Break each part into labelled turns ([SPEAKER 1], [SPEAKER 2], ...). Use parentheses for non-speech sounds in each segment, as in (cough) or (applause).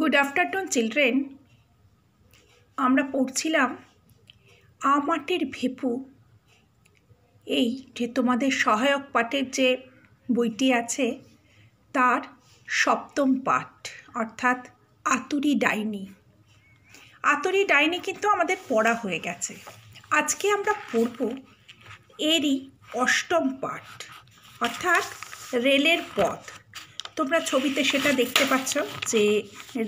[SPEAKER 1] good afternoon children আমরা পড়ছিলাম আমাটের ভেপু এই যে তোমাদের সহায়ক পাঠের যে বইটি আছে তার সপ্তম পাঠ অর্থাৎ আতুরি ডাইনি আতুরি ডাইনি কিন্তু আমাদের পড়া হয়ে গেছে আজকে আমরা পড়ব এরই অষ্টম পাঠ অর্থাৎ রেলের পথ তোমরা ছবিতে সেটা দেখতে পাচ্ছ যে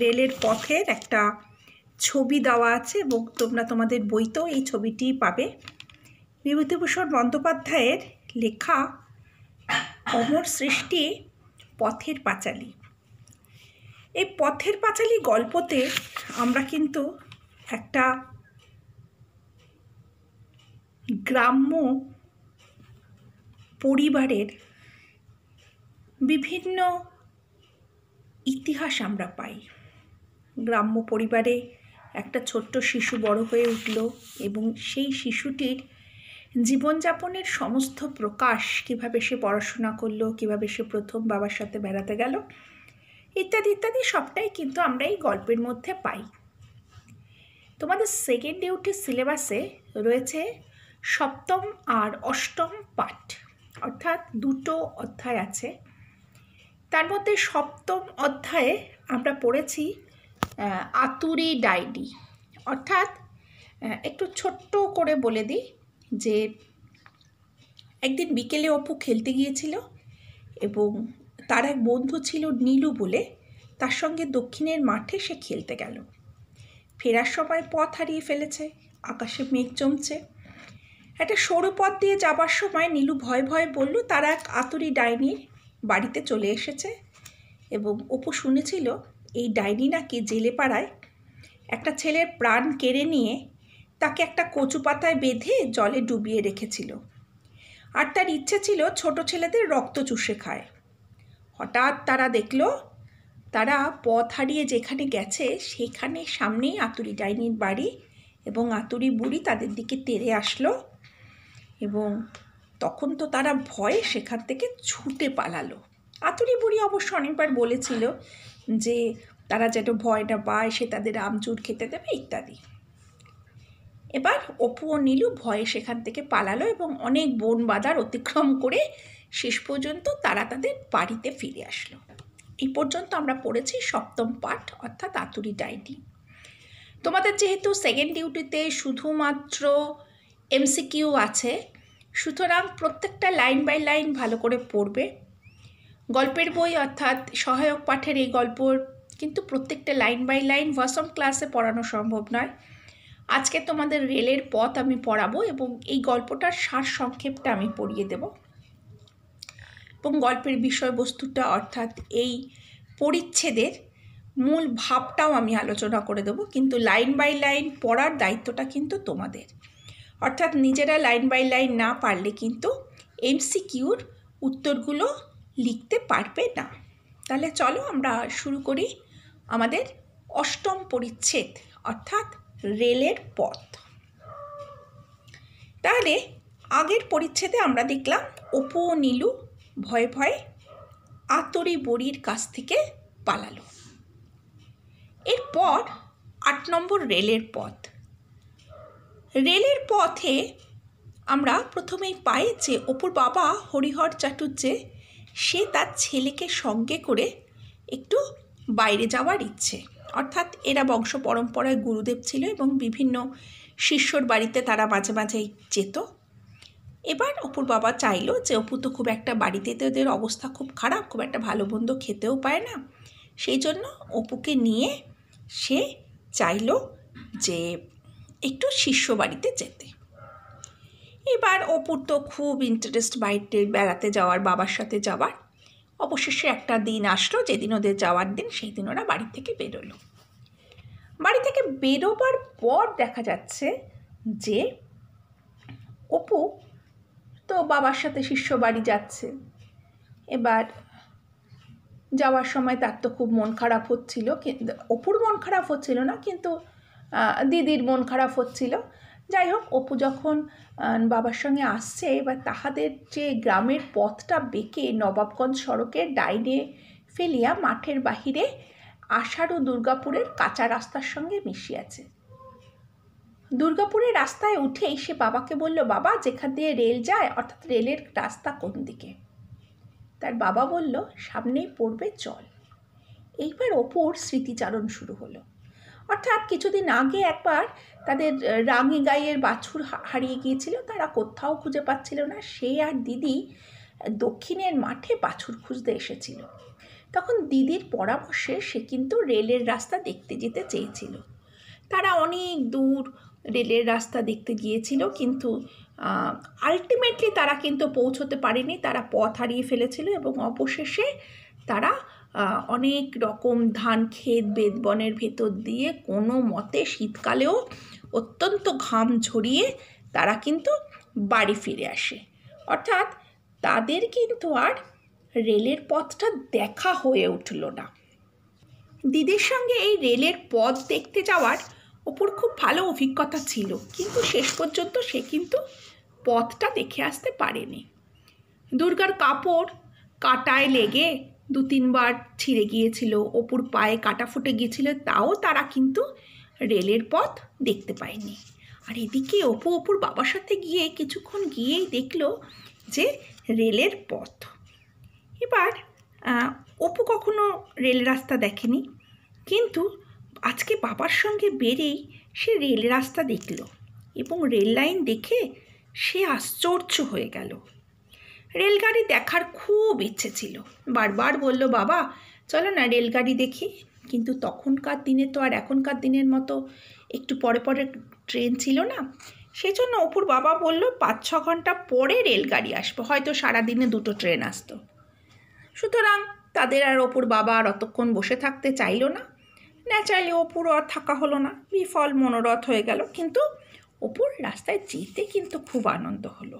[SPEAKER 1] রেলের পথের একটা ছবি দেওয়া আছে এবং তোমরা তোমাদের বইতেও এই ছবিটি পাবে বিভূতিভূষণ বন্দ্যোপাধ্যায়ের লেখা অমর সৃষ্টি পথের পাঁচালী এই পথের পাঁচালী গল্পতে আমরা কিন্তু একটা গ্রাম্য পরিবারের বিভিন্ন ইতিহাস আমরা পাই গ্রাম্য পরিবারে একটা ছোট্ট শিশু বড় হয়ে উঠল এবং সেই শিশুটির জীবনযাপনের সমস্ত প্রকাশ কিভাবে সে পড়াশোনা করলো কিভাবে সে প্রথম বাবার সাথে বেড়াতে গেল ইত্যাদি ইত্যাদি সবটাই কিন্তু আমরা এই গল্পের মধ্যে পাই তোমাদের সেকেন্ড ডিউটির সিলেবাসে রয়েছে সপ্তম আর অষ্টম পাঠ অর্থাৎ দুটো অধ্যায় আছে তার মধ্যে সপ্তম অধ্যায়ে আমরা পড়েছি আতুরি ডায়েরি অর্থাৎ একটু ছোট্ট করে বলে দিই যে একদিন বিকেলে অপু খেলতে গিয়েছিল এবং তার এক বন্ধু ছিল নীলু বলে তার সঙ্গে দক্ষিণের মাঠে সে খেলতে গেল ফেরার সময় পথ হারিয়ে ফেলেছে আকাশে মেঘ জমছে একটা সরু পথ দিয়ে যাবার সময় নীলু ভয় ভয়ে বলল তারা এক আতুরি ডাইনির বাড়িতে চলে এসেছে এবং অপু শুনেছিল এই ডাইনি নাকি জেলে পাড়ায় একটা ছেলের প্রাণ কেড়ে নিয়ে তাকে একটা কচু পাতায় বেঁধে জলে ডুবিয়ে রেখেছিল আর তার ইচ্ছে ছিল ছোট ছেলেদের রক্ত চুষে খায় হঠাৎ তারা দেখল তারা পথ হারিয়ে যেখানে গেছে সেখানে সামনেই আতুরি ডাইনির বাড়ি এবং আতুরি বুড়ি তাদের দিকে তেড়ে আসলো এবং তখন তো তারা ভয়ে সেখান থেকে ছুটে পালালো আতুরি বুড়ি অবশ্য অনেকবার বলেছিল যে তারা যেন ভয়টা পায় সে তাদের আমচুর খেতে দেবে ইত্যাদি এবার অপু ও নীলু ভয়ে সেখান থেকে পালালো এবং অনেক বন বাদার অতিক্রম করে শেষ পর্যন্ত তারা তাদের বাড়িতে ফিরে আসলো এই পর্যন্ত আমরা পড়েছি সপ্তম পাঠ অর্থাৎ আতুরি ডায়েরি তোমাদের যেহেতু সেকেন্ড ডিউটিতে শুধুমাত্র এমসিকিউ আছে সুতরাং প্রত্যেকটা লাইন বাই লাইন ভালো করে পড়বে গল্পের বই অর্থাৎ সহায়ক পাঠের এই গল্প কিন্তু প্রত্যেকটা লাইন বাই লাইন ভাসম ক্লাসে পড়ানো সম্ভব নয় আজকে তোমাদের রেলের পথ আমি পড়াবো এবং এই গল্পটার সার সংক্ষেপটা আমি পড়িয়ে দেব এবং গল্পের বিষয়বস্তুটা অর্থাৎ এই পরিচ্ছেদের মূল ভাবটাও আমি আলোচনা করে দেব কিন্তু লাইন বাই লাইন পড়ার দায়িত্বটা কিন্তু তোমাদের অর্থাৎ নিজেরা লাইন বাই লাইন না পারলে কিন্তু এমসিকিউর উত্তরগুলো লিখতে পারবে না তাহলে চলো আমরা শুরু করি আমাদের অষ্টম পরিচ্ছেদ অর্থাৎ রেলের পথ তাহলে আগের পরিচ্ছেদে আমরা দেখলাম অপু ও নীলু ভয়ে ভয়ে আতরি বড়ির কাছ থেকে পালালো এরপর আট নম্বর রেলের পথ রেলের পথে আমরা প্রথমেই পাই যে অপুর বাবা হরিহর চাটুর্যে সে তার ছেলেকে সঙ্গে করে একটু বাইরে যাওয়ার ইচ্ছে অর্থাৎ এরা বংশ পরম্পরায় গুরুদেব ছিল এবং বিভিন্ন শিষ্যর বাড়িতে তারা মাঝে মাঝেই যেত এবার অপুর বাবা চাইলো যে অপু তো খুব একটা বাড়িতে তো ওদের অবস্থা খুব খারাপ খুব একটা ভালো মন্দ খেতেও পায় না সেই জন্য অপুকে নিয়ে সে চাইলো যে একটু শিষ্য বাড়িতে যেতে এবার অপুর তো খুব ইন্টারেস্ট বাড়িতে বেড়াতে যাওয়ার বাবার সাথে যাওয়ার অবশেষে একটা দিন আসলো যেদিন ওদের যাওয়ার দিন সেই দিন ওরা বাড়ি থেকে বেরোলো বাড়ি থেকে বেরোবার পর দেখা যাচ্ছে যে অপু তো বাবার সাথে শিষ্য বাড়ি যাচ্ছে এবার যাওয়ার সময় তার তো খুব মন খারাপ হচ্ছিল অপুর মন খারাপ হচ্ছিল না কিন্তু দিদির মন খারাপ হচ্ছিল যাই হোক অপু যখন বাবার সঙ্গে আসছে এবার তাহাদের যে গ্রামের পথটা বেঁকে নবাবগঞ্জ সড়কের ডাইনে ফেলিয়া মাঠের বাহিরে আষাঢ় ও দুর্গাপুরের কাঁচা রাস্তার সঙ্গে মিশিয়াছে দুর্গাপুরের রাস্তায় উঠেই সে বাবাকে বলল বাবা যেখান দিয়ে রেল যায় অর্থাৎ রেলের রাস্তা কোন দিকে তার বাবা বলল সামনেই পড়বে চল এইবার অপুর স্মৃতিচারণ শুরু হলো অর্থাৎ কিছুদিন আগে একবার তাদের রাঙে গাইয়ের বাছুর হারিয়ে গিয়েছিল তারা কোথাও খুঁজে পাচ্ছিল না সে আর দিদি দক্ষিণের মাঠে বাছুর খুঁজতে এসেছিল তখন দিদির পরামর্শে সে কিন্তু রেলের রাস্তা দেখতে যেতে চেয়েছিল তারা অনেক দূর রেলের রাস্তা দেখতে গিয়েছিল কিন্তু আলটিমেটলি তারা কিন্তু পৌঁছতে পারেনি তারা পথ হারিয়ে ফেলেছিল এবং অবশেষে তারা অনেক রকম ধান ক্ষেত বেদবনের ভেতর দিয়ে কোনো মতে শীতকালেও অত্যন্ত ঘাম ঝরিয়ে তারা কিন্তু বাড়ি ফিরে আসে অর্থাৎ তাদের কিন্তু আর রেলের পথটা দেখা হয়ে উঠল না দিদির সঙ্গে এই রেলের পথ দেখতে যাওয়ার ওপর খুব ভালো অভিজ্ঞতা ছিল কিন্তু শেষ পর্যন্ত সে কিন্তু পথটা দেখে আসতে পারেনি দুর্গার কাপড় কাটায় লেগে দু তিনবার ছিঁড়ে গিয়েছিল অপুর পায়ে কাটা ফুটে গিয়েছিল তাও তারা কিন্তু রেলের পথ দেখতে পায়নি আর এদিকে অপু অপুর বাবার সাথে গিয়ে কিছুক্ষণ গিয়েই দেখলো যে রেলের পথ এবার অপু কখনো রেল রাস্তা দেখেনি কিন্তু আজকে বাবার সঙ্গে বেরেই সে রেল রাস্তা দেখল এবং রেল লাইন দেখে সে আশ্চর্য হয়ে গেল রেলগাড়ি দেখার খুব ইচ্ছে ছিল বারবার বলল বাবা চলো না রেলগাড়ি দেখি কিন্তু তখনকার দিনে তো আর এখনকার দিনের মতো একটু পরে পরে ট্রেন ছিল না সেই জন্য অপুর বাবা বলল পাঁচ ছ ঘন্টা পরে রেলগাড়ি আসবো হয়তো সারাদিনে দুটো ট্রেন আসতো সুতরাং তাদের আর অপুর বাবা আর অতক্ষণ বসে থাকতে চাইল না ন্যাচারালি অপুর আর থাকা হলো না বিফল মনোরথ হয়ে গেল কিন্তু অপুর রাস্তায় যেতে কিন্তু খুব আনন্দ হলো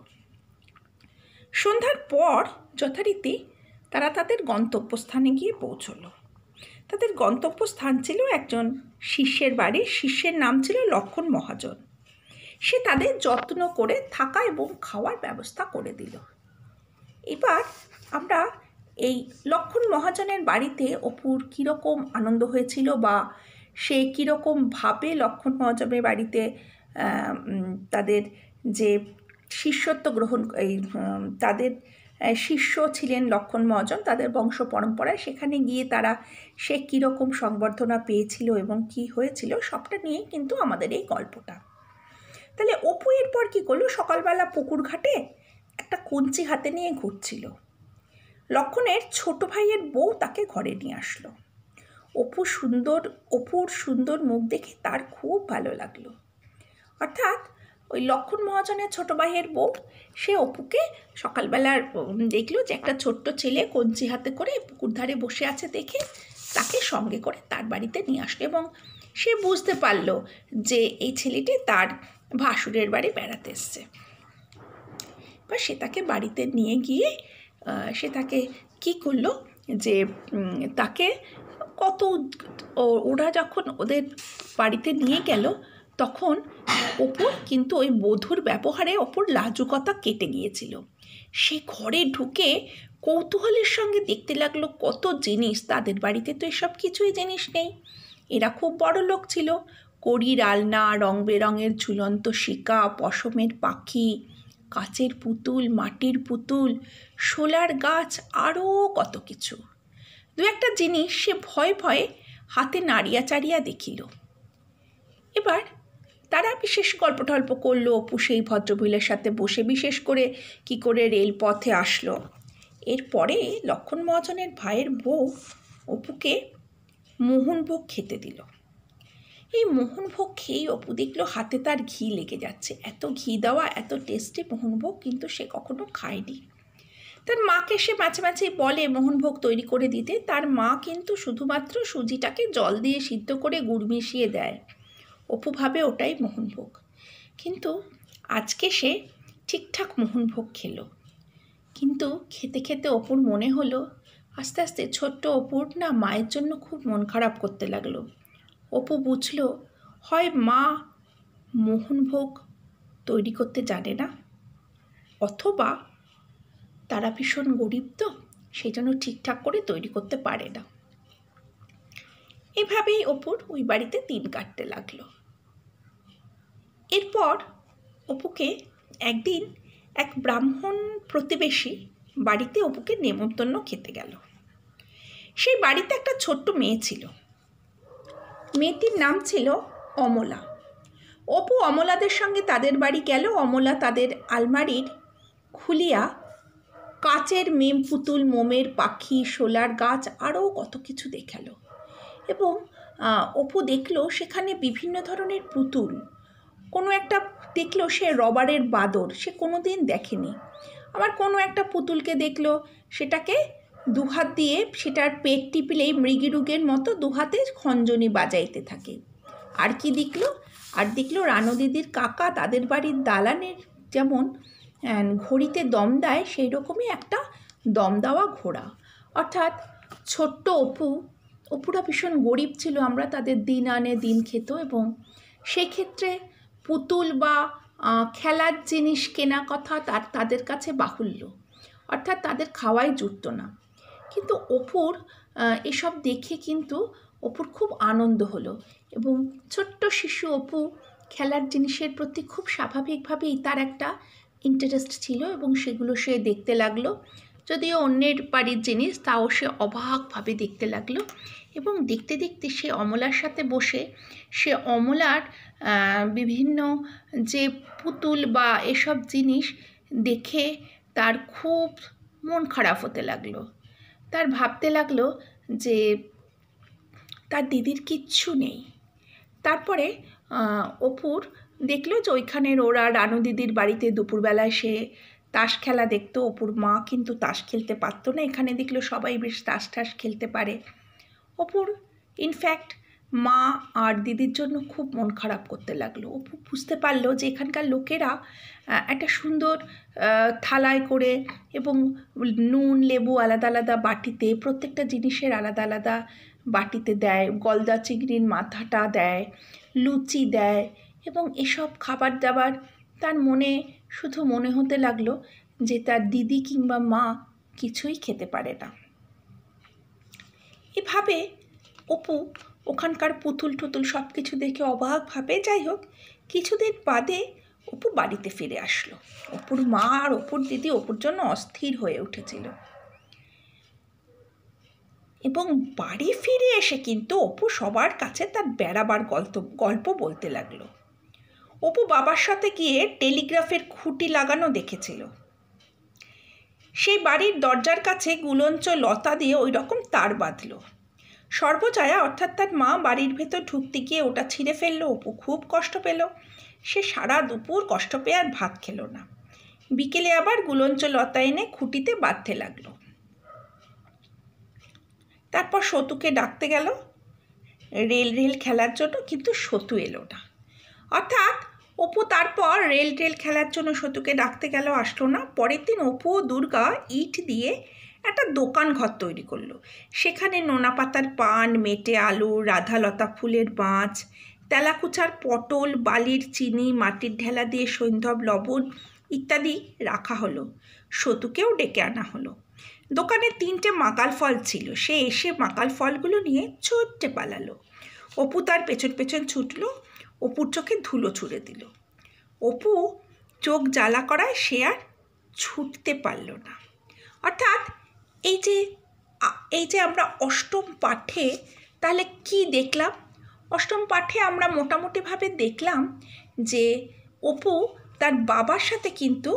[SPEAKER 1] সন্ধ্যার পর যথারীতি তারা তাদের গন্তব্যস্থানে গিয়ে পৌঁছল তাদের গন্তব্যস্থান ছিল একজন শিষ্যের বাড়ি শিষ্যের নাম ছিল লক্ষণ মহাজন সে তাদের যত্ন করে থাকা এবং খাওয়ার ব্যবস্থা করে দিল এবার আমরা এই লক্ষণ মহাজনের বাড়িতে অপুর কীরকম আনন্দ হয়েছিল বা সে কীরকমভাবে লক্ষণ মহাজনের বাড়িতে তাদের যে শিষ্যত্ব গ্রহণ এই তাদের শিষ্য ছিলেন লক্ষণ মহাজন তাদের বংশ পরম্পরায় সেখানে গিয়ে তারা সে কীরকম সংবর্ধনা পেয়েছিল এবং কি হয়েছিল সবটা নিয়েই কিন্তু আমাদের এই গল্পটা তাহলে অপু এরপর কী করলো সকালবেলা পুকুর ঘাটে একটা কঞ্চি হাতে নিয়ে ঘুরছিল লক্ষণের ছোট ভাইয়ের বউ তাকে ঘরে নিয়ে আসলো অপু সুন্দর অপুর সুন্দর মুখ দেখে তার খুব ভালো লাগলো অর্থাৎ ওই লক্ষণ মহাজনের ছোটো ভাইয়ের বউ সে অপুকে সকালবেলার দেখলো যে একটা ছোট্ট ছেলে কঞ্চি হাতে করে পুকুর ধারে বসে আছে দেখে তাকে সঙ্গে করে তার বাড়িতে নিয়ে আসলো এবং সে বুঝতে পারল যে এই ছেলেটি তার ভাসুরের বাড়ি বেড়াতে এসছে বা সে তাকে বাড়িতে নিয়ে গিয়ে সে তাকে কী করলো যে তাকে কত ওরা যখন ওদের বাড়িতে নিয়ে গেল তখন অপুর কিন্তু ওই বধুর ব্যবহারে অপুর লাজুকতা কেটে গিয়েছিল সে ঘরে ঢুকে কৌতূহলের সঙ্গে দেখতে লাগলো কত জিনিস তাদের বাড়িতে তো এসব কিছুই জিনিস নেই এরা খুব বড় লোক ছিল কড়ির আলনা রং বেরঙের ঝুলন্ত শিকা পশমের পাখি কাচের পুতুল মাটির পুতুল শোলার গাছ আরও কত কিছু দু একটা জিনিস সে ভয় ভয়ে হাতে নাড়িয়া চাড়িয়া দেখিল এবার তারা বিশেষ গল্প টল্প করলো অপু সেই ভদ্রমহিলার সাথে বসে বিশেষ করে কি করে রেলপথে আসলো এরপরে লক্ষণ মহাজনের ভাইয়ের বউ অপুকে মোহনভোগ খেতে দিল এই মোহনভোগ খেয়েই অপু দেখলো হাতে তার ঘি লেগে যাচ্ছে এত ঘি দেওয়া এত টেস্টি মোহনভোগ কিন্তু সে কখনো খায়নি তার মাকে সে মাঝে মাঝে বলে মোহনভোগ তৈরি করে দিতে তার মা কিন্তু শুধুমাত্র সুজিটাকে জল দিয়ে সিদ্ধ করে গুড় মিশিয়ে দেয় অপুভাবে ওটাই মোহনভোগ কিন্তু আজকে সে ঠিকঠাক মোহনভোগ খেল কিন্তু খেতে খেতে অপুর মনে হলো আস্তে আস্তে ছোট্ট অপুর না মায়ের জন্য খুব মন খারাপ করতে লাগলো অপু বুঝল হয় মা মোহনভোগ তৈরি করতে জানে না অথবা তারা ভীষণ গরিব তো সেই জন্য ঠিকঠাক করে তৈরি করতে পারে না এভাবেই অপুর ওই বাড়িতে দিন কাটতে লাগলো এরপর অপুকে একদিন এক ব্রাহ্মণ প্রতিবেশী বাড়িতে অপুকে নেমন্তন্ন খেতে গেল সেই বাড়িতে একটা ছোট্ট মেয়ে ছিল মেয়েটির নাম ছিল অমলা অপু অমলাদের সঙ্গে তাদের বাড়ি গেল অমলা তাদের আলমারির খুলিয়া কাচের মেম পুতুল মোমের পাখি শোলার গাছ আরও কত কিছু দেখালো এবং অপু দেখল সেখানে বিভিন্ন ধরনের পুতুল কোনো একটা দেখলো সে রবারের বাদর সে কোনো দিন দেখেনি আবার কোনো একটা পুতুলকে দেখলো সেটাকে দুহাত দিয়ে সেটার পেট টিপিলেই মৃগিরুগের মতো দুহাতে খঞ্জনি বাজাইতে থাকে আর কি দেখলো আর দেখলো রানো দিদির কাকা তাদের বাড়ির দালানের যেমন ঘড়িতে দম দেয় সেই রকমই একটা দম দেওয়া ঘোড়া অর্থাৎ ছোট্ট অপু অপুরা ভীষণ গরিব ছিল আমরা তাদের দিন আনে দিন খেত এবং সেক্ষেত্রে পুতুল বা খেলার জিনিস কেনা কথা তার তাদের কাছে বাহুল্য অর্থাৎ তাদের খাওয়াই জুটত না কিন্তু অপুর এসব দেখে কিন্তু অপুর খুব আনন্দ হলো এবং ছোট্ট শিশু অপু খেলার জিনিসের প্রতি খুব স্বাভাবিকভাবেই তার একটা ইন্টারেস্ট ছিল এবং সেগুলো সে দেখতে লাগলো যদিও অন্যের বাড়ির জিনিস তাও সে অবাকভাবে দেখতে লাগলো এবং দেখতে দেখতে সে অমলার সাথে বসে সে অমলার বিভিন্ন যে পুতুল বা এসব জিনিস দেখে তার খুব মন খারাপ হতে লাগলো তার ভাবতে লাগলো যে তার দিদির কিচ্ছু নেই তারপরে অপুর দেখলো যে ওইখানের ওরা রানু দিদির বাড়িতে দুপুরবেলায় সে তাস খেলা দেখতো অপুর মা কিন্তু তাস খেলতে পারতো না এখানে দেখলো সবাই বেশ তাস টাস খেলতে পারে অপুর ইনফ্যাক্ট মা আর দিদির জন্য খুব মন খারাপ করতে লাগলো অপু বুঝতে পারলো যে এখানকার লোকেরা একটা সুন্দর থালায় করে এবং নুন লেবু আলাদা আলাদা বাটিতে প্রত্যেকটা জিনিসের আলাদা আলাদা বাটিতে দেয় গলদা চিংড়ির মাথাটা দেয় লুচি দেয় এবং এসব খাবার দাবার তার মনে শুধু মনে হতে লাগলো যে তার দিদি কিংবা মা কিছুই খেতে পারে না এভাবে অপু ওখানকার পুতুল টুতুল সব কিছু দেখে অবাকভাবে যাই হোক কিছুদিন বাদে অপু বাড়িতে ফিরে আসলো অপুর মা আর অপুর দিদি অপুর জন্য অস্থির হয়ে উঠেছিল এবং বাড়ি ফিরে এসে কিন্তু অপু সবার কাছে তার বেড়াবার গল্প গল্প বলতে লাগলো অপু বাবার সাথে গিয়ে টেলিগ্রাফের খুঁটি লাগানো দেখেছিল সেই বাড়ির দরজার কাছে গুলঞ্চ লতা দিয়ে ওই রকম তার বাঁধল সর্বজয়া অর্থাৎ তার মা বাড়ির ভেতর ঢুকতে গিয়ে ওটা ছিঁড়ে ফেললো অপু খুব কষ্ট পেল সে সারা দুপুর কষ্ট পেয়ে আর ভাত খেল না বিকেলে আবার গুলঞ্চ লতা এনে খুঁটিতে বাঁধতে লাগলো তারপর সতুকে ডাকতে গেল রেল রেল খেলার জন্য কিন্তু সতু এলো না অর্থাৎ অপু তারপর রেল টেল খেলার জন্য সতুকে ডাকতে গেল আসলো না পরের দিন অপু ও দুর্গা ইট দিয়ে একটা দোকান ঘর তৈরি করলো সেখানে নোনা পাতার পান মেটে আলু রাধালতা ফুলের বাঁচ তেলাকুচার পটল বালির চিনি মাটির ঢেলা দিয়ে সৈন্ধব লবণ ইত্যাদি রাখা হলো সতুকেও ডেকে আনা হলো দোকানে তিনটে মাকাল ফল ছিল সে এসে মাকাল ফলগুলো নিয়ে ছুটতে পালালো অপু তার পেছন পেছন ছুটলো অপুর চোখে ধুলো ছুঁড়ে দিল অপু চোখ জ্বালা করায় সে আর ছুটতে পারল না অর্থাৎ এই যে এই যে আমরা অষ্টম পাঠে তাহলে কি দেখলাম অষ্টম পাঠে আমরা মোটামুটিভাবে দেখলাম যে অপু তার বাবার সাথে কিন্তু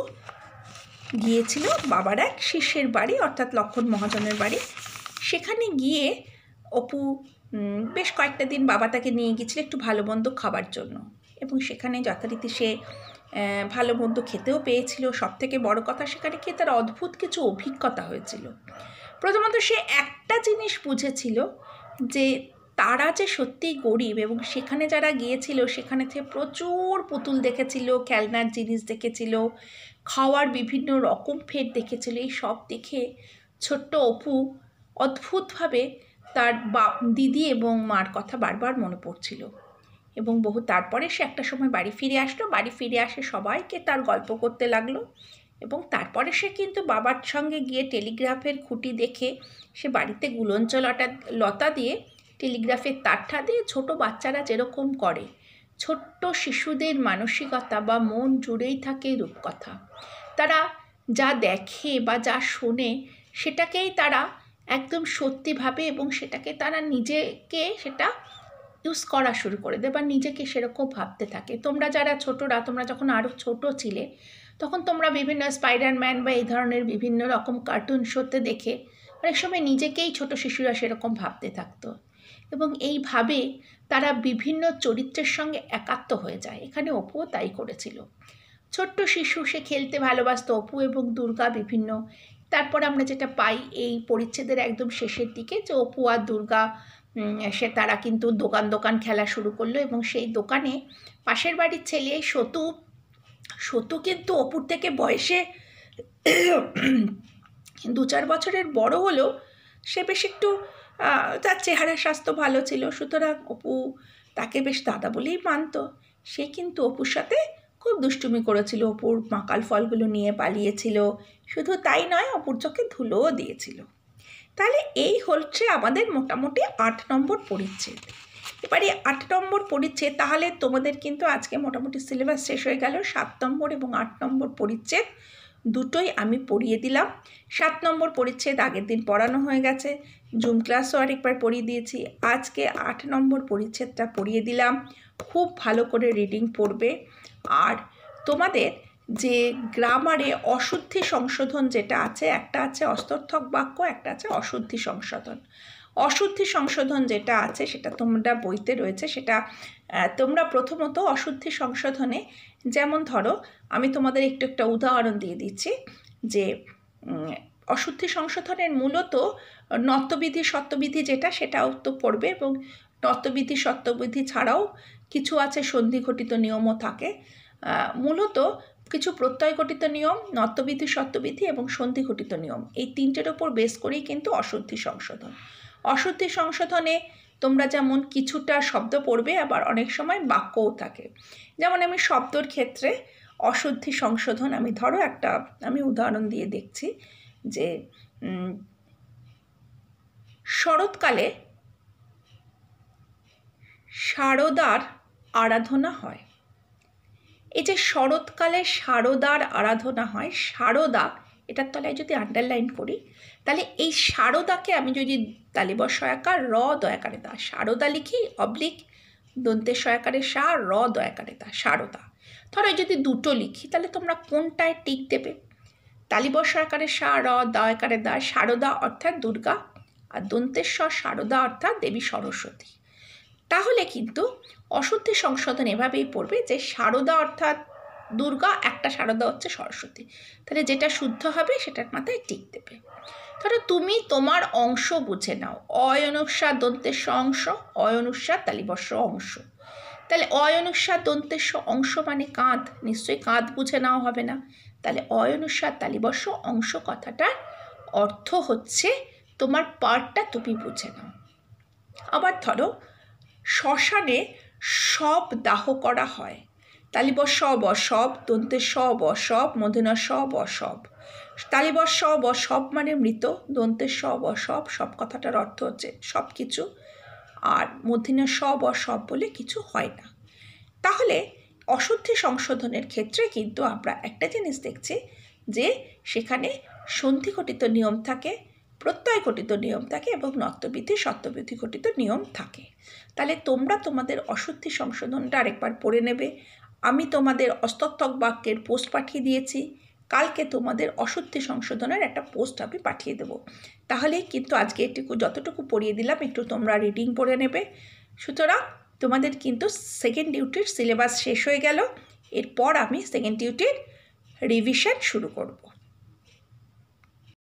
[SPEAKER 1] গিয়েছিল বাবার এক শিষ্যের বাড়ি অর্থাৎ লক্ষণ মহাজনের বাড়ি সেখানে গিয়ে অপু বেশ কয়েকটা দিন বাবা তাকে নিয়ে গেছিল একটু ভালো মন্দ খাবার জন্য এবং সেখানে যথারীতি সে ভালো মন্দ খেতেও পেয়েছিল সব থেকে বড় কথা সেখানে খেয়ে তার অদ্ভুত কিছু অভিজ্ঞতা হয়েছিল প্রথমত সে একটা জিনিস বুঝেছিল যে তারা যে সত্যিই গরিব এবং সেখানে যারা গিয়েছিল সেখানে থেকে প্রচুর পুতুল দেখেছিল খেলনার জিনিস দেখেছিল খাওয়ার বিভিন্ন রকম ফের দেখেছিল এই সব দেখে ছোট্ট অপু অদ্ভুতভাবে তার বা দিদি এবং মার কথা বারবার মনে পড়ছিল এবং বহু তারপরে সে একটা সময় বাড়ি ফিরে আসলো বাড়ি ফিরে আসে সবাইকে তার গল্প করতে লাগলো এবং তারপরে সে কিন্তু বাবার সঙ্গে গিয়ে টেলিগ্রাফের খুঁটি দেখে সে বাড়িতে গুলঞ্চ লটা লতা দিয়ে টেলিগ্রাফের তারটা দিয়ে ছোট বাচ্চারা যেরকম করে ছোট্ট শিশুদের মানসিকতা বা মন জুড়েই থাকে রূপকথা তারা যা দেখে বা যা শোনে সেটাকেই তারা একদম সত্যি ভাবে এবং সেটাকে তারা নিজেকে সেটা ইউজ করা শুরু করে দেয় বা নিজেকে সেরকম ভাবতে থাকে তোমরা যারা ছোটরা তোমরা যখন আরও ছোট ছিলে তখন তোমরা বিভিন্ন স্পাইডারম্যান বা এই ধরনের বিভিন্ন রকম কার্টুন শোতে দেখে অনেক সময় নিজেকেই ছোট শিশুরা সেরকম ভাবতে থাকতো এবং এইভাবে তারা বিভিন্ন চরিত্রের সঙ্গে একাত্ম হয়ে যায় এখানে অপুও তাই করেছিল ছোট্ট শিশু সে খেলতে ভালোবাসত অপু এবং দুর্গা বিভিন্ন তারপর আমরা যেটা পাই এই পরিচ্ছেদের একদম শেষের দিকে যে অপু আর দুর্গা সে তারা কিন্তু দোকান দোকান খেলা শুরু করলো এবং সেই দোকানে পাশের বাড়ির ছেলে সতু সতু কিন্তু অপুর থেকে বয়সে (clears throat) দু চার বছরের বড় হলেও সে বেশ একটু তার চেহারা স্বাস্থ্য ভালো ছিল সুতরাং অপু তাকে বেশ দাদা বলেই মানত সে কিন্তু অপুর সাথে খুব দুষ্টুমি করেছিল অপুর মাকাল ফলগুলো নিয়ে পালিয়েছিল শুধু তাই নয় অপুর চোখে ধুলোও দিয়েছিল তাহলে এই হচ্ছে আমাদের মোটামুটি আট নম্বর পরিচ্ছেদ এবারে আট নম্বর পরিচ্ছেদ তাহলে তোমাদের কিন্তু আজকে মোটামুটি সিলেবাস শেষ হয়ে গেল সাত নম্বর এবং আট নম্বর পরিচ্ছেদ দুটোই আমি পড়িয়ে দিলাম সাত নম্বর পরিচ্ছেদ আগের দিন পড়ানো হয়ে গেছে জুম ক্লাসও আরেকবার পড়িয়ে দিয়েছি আজকে আট নম্বর পরিচ্ছেদটা পড়িয়ে দিলাম খুব ভালো করে রিডিং পড়বে আর তোমাদের যে গ্রামারে অশুদ্ধি সংশোধন যেটা আছে একটা আছে অস্তর্থক বাক্য একটা আছে অশুদ্ধি সংশোধন অশুদ্ধি সংশোধন যেটা আছে সেটা তোমরা বইতে রয়েছে সেটা তোমরা প্রথমত অশুদ্ধি সংশোধনে যেমন ধরো আমি তোমাদের একটু একটা উদাহরণ দিয়ে দিচ্ছি যে অশুদ্ধি সংশোধনের মূলত নত্যবিধি সত্যবিধি যেটা সেটাও তো পড়বে এবং নত্যবিধি সত্যবিধি ছাড়াও কিছু আছে সন্ধি ঘটিত নিয়মও থাকে মূলত কিছু প্রত্যয় ঘটিত নিয়ম নত্যবিধি সত্যবিধি এবং সন্ধি ঘটিত নিয়ম এই তিনটের ওপর বেস করেই কিন্তু অশুদ্ধি সংশোধন অশুদ্ধি সংশোধনে তোমরা যেমন কিছুটা শব্দ পড়বে আবার অনেক সময় বাক্যও থাকে যেমন আমি শব্দর ক্ষেত্রে অশুদ্ধি সংশোধন আমি ধরো একটা আমি উদাহরণ দিয়ে দেখছি যে শরৎকালে শারদার আরাধনা হয় এই যে শরৎকালে শারদার আরাধনা হয় শারদা এটার তলায় যদি আন্ডারলাইন করি তাহলে এই শারদাকে আমি যদি তালিবর সয়াকার র দয়াকারে দা শারদা লিখি অবলিক দন্তে সয়াকারে সা র দয়াকারে দা শারদা ধরো যদি দুটো লিখি তাহলে তোমরা কোনটায় টিক দেবে তালিবর সয়াকারে সা র দয়াকারে দা শারদা অর্থাৎ দুর্গা আর দন্তেশ্বর শারদা অর্থাৎ দেবী সরস্বতী তাহলে কিন্তু অশুদ্ধি সংশোধন এভাবেই পড়বে যে শারদা অর্থাৎ দুর্গা একটা শারদা হচ্ছে সরস্বতী তাহলে যেটা শুদ্ধ হবে সেটার মাথায় টিক দেবে ধরো তুমি তোমার অংশ বুঝে নাও অয় অনুসার দন্তের অংশ অয় অনুসার তালিবর্ষ অংশ তাহলে অয় অনুসার দন্তের অংশ মানে কাঁধ নিশ্চয়ই কাঁধ বুঝে নাও হবে না তাহলে অয় অনুসার তালিবর্ষ অংশ কথাটার অর্থ হচ্ছে তোমার পার্টটা তুমি বুঝে নাও আবার ধরো শ্মশানে সব দাহ করা হয় তালিব সব অসব দন্তে সব অসব মধুনা সব অসব তালিব সব অসব মানে মৃত দন্তে সব অসব সব কথাটার অর্থ হচ্ছে সব কিছু আর মধ্যিনা সব অসব বলে কিছু হয় না তাহলে অশুদ্ধি সংশোধনের ক্ষেত্রে কিন্তু আমরা একটা জিনিস দেখছি যে সেখানে সন্ধিঘটিত নিয়ম থাকে প্রত্যয় ঘটিত নিয়ম থাকে এবং নত্যবিধি সত্যবিধি ঘটিত নিয়ম থাকে তাহলে তোমরা তোমাদের অশুদ্ধি সংশোধনটা আরেকবার পড়ে নেবে আমি তোমাদের অস্তত্বক বাক্যের পোস্ট পাঠিয়ে দিয়েছি কালকে তোমাদের অশুদ্ধি সংশোধনের একটা পোস্ট আমি পাঠিয়ে দেবো তাহলে কিন্তু আজকে এটুকু যতটুকু পড়িয়ে দিলাম একটু তোমরা রিডিং পড়ে নেবে সুতরাং তোমাদের কিন্তু সেকেন্ড ডিউটির সিলেবাস শেষ হয়ে গেল এরপর আমি সেকেন্ড ডিউটির রিভিশন শুরু করবো